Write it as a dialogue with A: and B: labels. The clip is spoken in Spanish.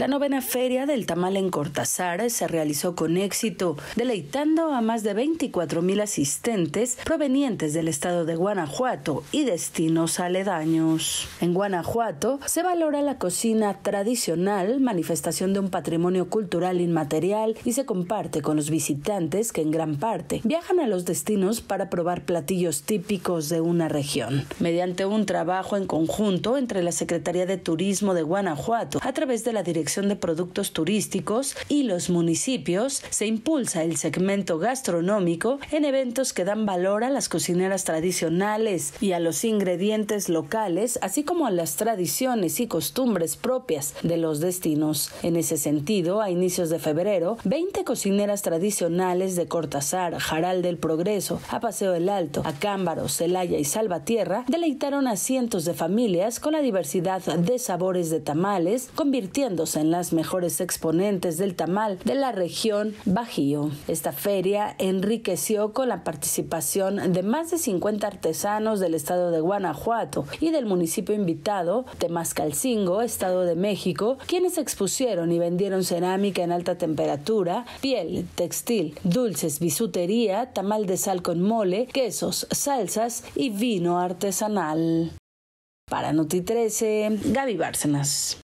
A: La novena feria del tamal en Cortázar se realizó con éxito, deleitando a más de 24 mil asistentes provenientes del estado de Guanajuato y destinos aledaños. En Guanajuato se valora la cocina tradicional, manifestación de un patrimonio cultural inmaterial y se comparte con los visitantes que en gran parte viajan a los destinos para probar platillos típicos de una región. Mediante un trabajo en conjunto entre la Secretaría de Turismo de Guanajuato a través de la Dirección de productos turísticos y los municipios, se impulsa el segmento gastronómico en eventos que dan valor a las cocineras tradicionales y a los ingredientes locales, así como a las tradiciones y costumbres propias de los destinos. En ese sentido, a inicios de febrero, 20 cocineras tradicionales de Cortazar Jaral del Progreso, a Paseo del Alto, a Celaya y Salvatierra deleitaron a cientos de familias con la diversidad de sabores de tamales, convirtiéndose las mejores exponentes del tamal de la región Bajío. Esta feria enriqueció con la participación de más de 50 artesanos del estado de Guanajuato y del municipio invitado, Temascalcingo, Estado de México, quienes expusieron y vendieron cerámica en alta temperatura, piel, textil, dulces, bisutería, tamal de sal con mole, quesos, salsas y
B: vino artesanal. Para Noti 13, Gaby Bárcenas.